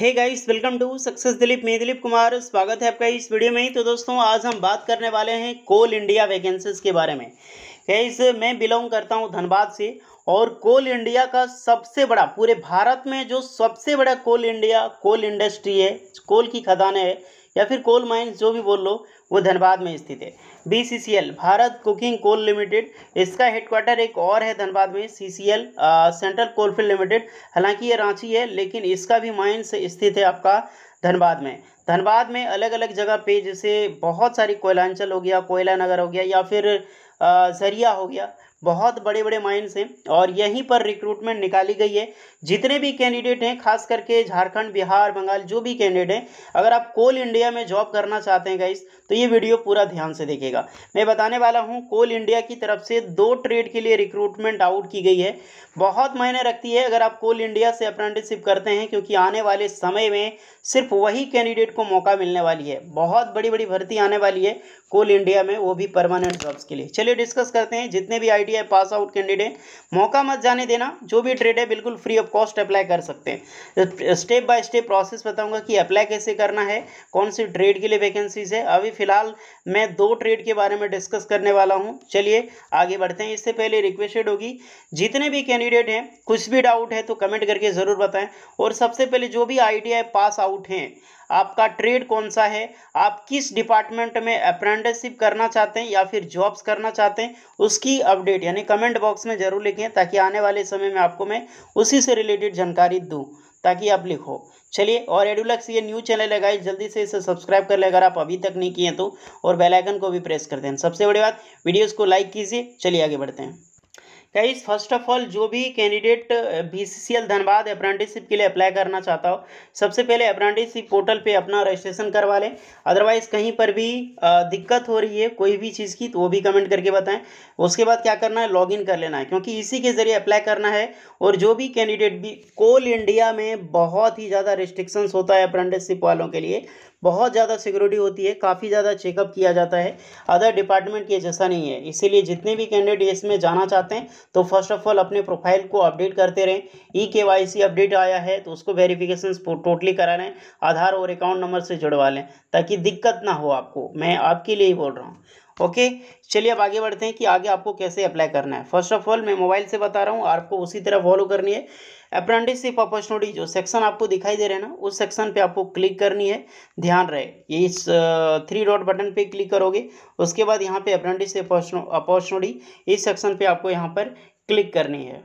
hey guys welcome to success Dilip मैं दिलीप कुमार स्वागत है आपका इस वीडियो में तो दोस्तों आज हम बात करने वाले हैं कोल इंडिया वैकेंसीज के बारे में गाइस मैं बिलोंग करता हूं धनबाद से और कोल इंडिया का सबसे बड़ा पूरे भारत में जो सबसे बड़ा कोल इंडिया कोल इंडस्ट्री है कोल की खदानें है या फिर कोल माइन्स जो भी बोल लो वो धनबाद में स्थित है BCCL Bharat coking coal limited इसका हेडक्वार्टर एक और है धनबाद में सीसीएल सेंट्रल कोलफील्ड लिमिटेड हालांकि ये रांची है लेकिन इसका भी माइंस स्थित है आपका धनबाद में धनबाद में अलग अलग जगह पे जैसे बहुत सारी कोयलांचल हो गया कोयला नगर हो गया या फिर जरिया हो गया बहुत बड़े बड़े माइंड हैं और यहीं पर रिक्रूटमेंट निकाली गई है जितने भी कैंडिडेट हैं खास करके झारखंड बिहार बंगाल जो भी कैंडिडेट हैं अगर आप कोल इंडिया में जॉब करना चाहते हैं गाइस तो ये वीडियो पूरा ध्यान से देखेगा मैं बताने वाला हूँ कोल इंडिया की तरफ से दो ट्रेड के लिए रिक्रूटमेंट आउट की गई है बहुत मायने रखती है अगर आप कोल इंडिया से अप्रेंटिसशिप करते हैं क्योंकि आने वाले समय में सिर्फ वही कैंडिडेट को मौका मिलने वाली है बहुत बड़ी बड़ी भर्ती आने वाली है कोल इंडिया में वो भी परमानेंट जॉब्स के लिए चलिए डिस्कस करते हैं जितने भी आई कैंडिडेट या पास आउट कैंडिडेट मौका मत जाने देना जो भी ट्रेड है बिल्कुल फ्री ऑफ कॉस्ट अप्लाई कर सकते हैं स्टेप बाय स्टेप प्रोसेस बताऊंगा कि अप्लाई कैसे करना है कौन सी ट्रेड के लिए वैकेंसीज है अभी फिलहाल मैं दो ट्रेड के बारे में डिस्कस करने वाला हूँ चलिए आगे बढ़ते हैं इससे पहले रिक्वेस्टेड होगी जितने भी कैंडिडेट हैं कुछ भी डाउट है तो कमेंट करके ज़रूर बताएं और सबसे पहले जो भी आई पास आउट हैं आपका ट्रेड कौन सा है आप किस डिपार्टमेंट में अप्रेंटिसशिप करना चाहते हैं या फिर जॉब्स करना चाहते हैं उसकी अपडेट यानी कमेंट बॉक्स में ज़रूर लिखें ताकि आने वाले समय में आपको मैं उसी से रिलेटेड जानकारी दूँ ताकि आप लिखो चलिए और एडुलक्स ये न्यू चैनल है गाइस जल्दी से इसे सब्सक्राइब कर ले अगर आप अभी तक नहीं किए तो और बेल आइकन को भी प्रेस कर दें सबसे बड़ी बात वीडियोस को लाइक कीजिए चलिए आगे बढ़ते हैं गाइस फर्स्ट ऑफ ऑल जो भी कैंडिडेट बीसीसीएल धनबाद अप्रेंटिसशिप के लिए अप्लाई करना चाहता हो सबसे पहले अप्रेंटिसशिप पोर्टल पे अपना रजिस्ट्रेशन करवा लें अदरवाइज कहीं पर भी दिक्कत हो रही है कोई भी चीज़ की तो वो भी कमेंट करके बताएं उसके बाद क्या करना है लॉगिन कर लेना है क्योंकि इसी के ज़रिए अप्लाई करना है और जो भी कैंडिडेट भी कोल इंडिया में बहुत ही ज़्यादा रिस्ट्रिक्शंस होता है अप्रेंटिसशिप वालों के लिए बहुत ज़्यादा सिक्योरिटी होती है काफ़ी ज़्यादा चेकअप किया जाता है अदर डिपार्टमेंट के जैसा नहीं है इसीलिए जितने भी कैंडिडेट इसमें जाना चाहते हैं तो फर्स्ट ऑफ ऑल अपने प्रोफाइल को अपडेट करते रहें ई के अपडेट आया है तो उसको वेरीफिकेशन टोटली करा लें आधार और अकाउंट नंबर से जुड़वा लें ताकि दिक्कत ना हो आपको मैं आपके लिए ही बोल रहा हूँ ओके चलिए अब आगे बढ़ते हैं कि आगे आपको कैसे अप्लाई करना है फर्स्ट ऑफ ऑल मैं मोबाइल से बता रहा हूँ आपको उसी तरह फॉलो करनी है अप्रेंटिसशिप अपॉर्चुनिटी जो सेक्शन आपको दिखाई दे रहे हैं ना उस सेक्शन पे आपको क्लिक करनी है ध्यान रहे ये इस थ्री डॉट बटन पे क्लिक करोगे उसके बाद यहाँ पे अप्रेंटिसशिप अपॉर्चुनिटी इस सेक्शन पे आपको यहाँ पर क्लिक करनी है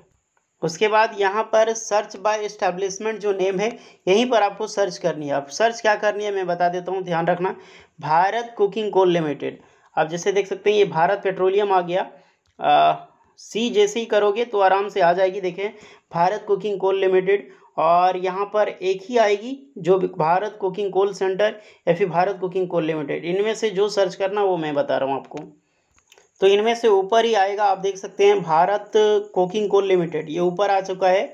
उसके बाद यहाँ पर सर्च बाय एस्टेब्लिशमेंट जो नेम है यहीं पर आपको सर्च करनी है अब सर्च क्या करनी है मैं बता देता हूँ ध्यान रखना भारत कुकिंग कोल लिमिटेड आप जैसे देख सकते हैं ये भारत पेट्रोलियम आ गया आ, सी जैसे ही करोगे तो आराम से आ जाएगी देखें भारत कुकिंग कोल लिमिटेड और यहाँ पर एक ही आएगी जो भारत कुकिंग कोल सेंटर या फिर भारत कुकिंग कोल लिमिटेड इनमें से जो सर्च करना वो मैं बता रहा हूँ आपको तो इनमें से ऊपर ही आएगा आप देख सकते हैं भारत कुकिंग कोल लिमिटेड ये ऊपर आ चुका है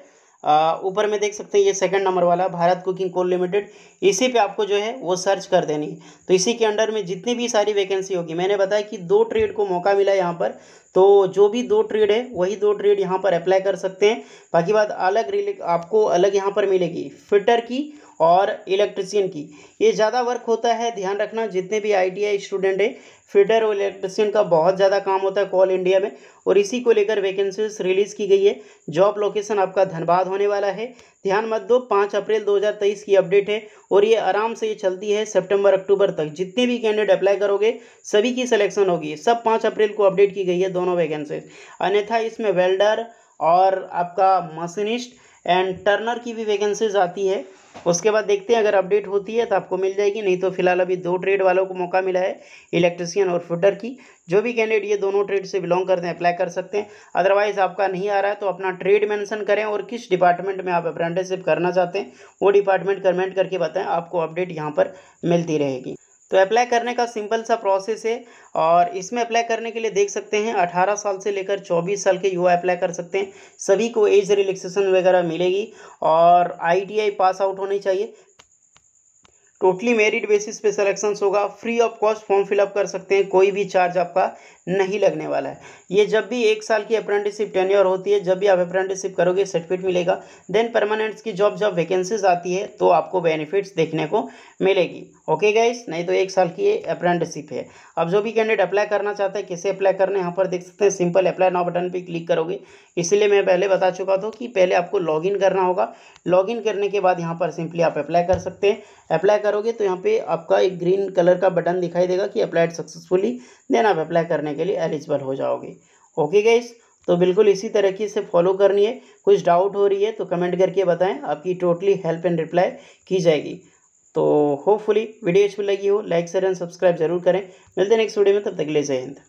ऊपर में देख सकते हैं ये सेकंड नंबर वाला भारत कुकिंग कोल लिमिटेड इसी पे आपको जो है वो सर्च कर देनी है तो इसी के अंडर में जितनी भी सारी वैकेंसी होगी मैंने बताया कि दो ट्रेड को मौका मिला यहाँ पर तो जो भी दो ट्रेड है वही दो ट्रेड यहाँ पर अप्लाई कर सकते हैं बाकी बात अलग रिले आपको अलग यहाँ पर मिलेगी फिटर की और इलेक्ट्रिसियन की ये ज़्यादा वर्क होता है ध्यान रखना जितने भी आई स्टूडेंट हैं फिटर और इलेक्ट्रिसियन का बहुत ज़्यादा काम होता है कॉल इंडिया में और इसी को लेकर वैकेंसीज रिलीज़ की गई है जॉब लोकेशन आपका धनबाद होने वाला है ध्यान मत दो पाँच अप्रैल 2023 की अपडेट है और ये आराम से ये चलती है सितंबर अक्टूबर तक जितने भी कैंडिडेट अप्लाई करोगे सभी की सिलेक्शन होगी सब पाँच अप्रैल को अपडेट की गई है दोनों वैकेंसीज अन्यथा इसमें वेल्डर और आपका मशीनिस्ट एंड टर्नर की भी वैकेंसीज आती है उसके बाद देखते हैं अगर अपडेट होती है तो आपको मिल जाएगी नहीं तो फिलहाल अभी दो ट्रेड वालों को मौका मिला है इलेक्ट्रिसियन और फुटर की जो भी कैंडिडेट ये दोनों ट्रेड से बिलोंग करते हैं अप्लाई कर सकते हैं अदरवाइज़ आपका नहीं आ रहा है तो अपना ट्रेड मेंशन करें और किस डिपार्टमेंट में आप अप्रेंटिसिप करना चाहते हैं वो डिपार्टमेंट कमेंट करके बताएं आपको अपडेट यहाँ पर मिलती रहेगी तो अप्लाई करने का सिंपल सा प्रोसेस है और इसमें अप्लाई करने के लिए देख सकते हैं 18 साल से लेकर 24 साल के युवा अप्लाई कर सकते हैं सभी को एज रिलैक्सेशन वगैरह मिलेगी और आईटीआई पास आउट होनी चाहिए टोटली मेरिट बेसिस पे सिलेक्शन होगा free of cost form fill up कर सकते हैं कोई भी चार्ज आपका नहीं लगने वाला है ये जब भी एक साल की अप्रेंटिसशिप टेन्योर होती है जब भी आप अप्रेंटिसशिप करोगे सर्टिफिकेट मिलेगा देन परमानेंट्स की जॉब जब वैकेंसीज आती है तो आपको बेनिफिट्स देखने को मिलेगी ओके गाइस नहीं तो एक साल की अप्रेंटिसिप है अब जो भी कैंडिडेट अप्लाई करना चाहता है कैसे अप्लाई करना है यहाँ पर देख सकते हैं सिंपल अप्लाई नाउ बटन पर क्लिक करोगे इसलिए मैं पहले बता चुका था कि पहले आपको लॉगिन करना होगा लॉगिन करने के बाद यहाँ पर सिंपली आप अप्लाई कर सकते हैं अप्लाई करोगे तो यहाँ पे आपका एक ग्रीन कलर का बटन दिखाई देगा कि अप्लाइड सक्सेसफुली देन आप अप्लाई करने के लिए एलिजिबल हो जाओगे ओके गैस तो बिल्कुल इसी तरीके से फॉलो करनी है कुछ डाउट हो रही है तो कमेंट करके बताएं आपकी टोटली हेल्प एंड रिप्लाई की जाएगी तो होपफुली वीडियो अच्छी लगी हो लाइक शेयर एंड सब्सक्राइब जरूर करें मिलते हैं नेक्स्ट वीडियो में तब तक ले जय हिंद